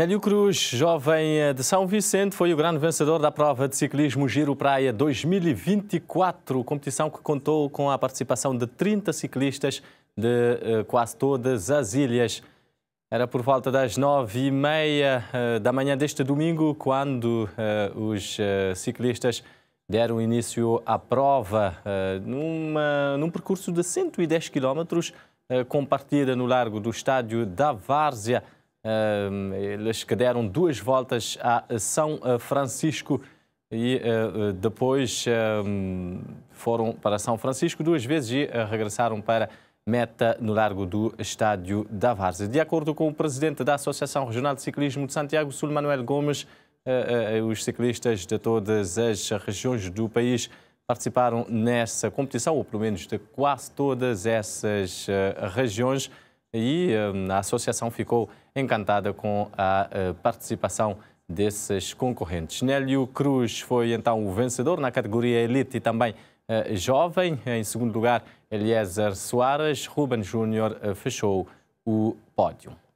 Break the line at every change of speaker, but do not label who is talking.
Nélio Cruz, jovem de São Vicente, foi o grande vencedor da prova de ciclismo Giro Praia 2024, competição que contou com a participação de 30 ciclistas de eh, quase todas as ilhas. Era por volta das nove e meia eh, da manhã deste domingo quando eh, os ciclistas deram início à prova numa, num percurso de 110 quilómetros com partida no largo do estádio da Várzea. Ehm, eles que deram duas voltas a São eh, Francisco e eh, eh, depois ehm, foram para São Francisco duas vezes e regressaram para meta no largo do estádio da Várzea. De acordo com o presidente da Associação Regional de Ciclismo de Santiago Sul, Manuel Gomes, os ciclistas de todas as regiões do país participaram nessa competição, ou pelo menos de quase todas essas regiões e hum, a associação ficou encantada com a eh, participação desses concorrentes. Nélio Cruz foi então o vencedor na categoria Elite e também eh, Jovem. Em segundo lugar, Eliezer Soares. Ruben Júnior eh, fechou o pódio.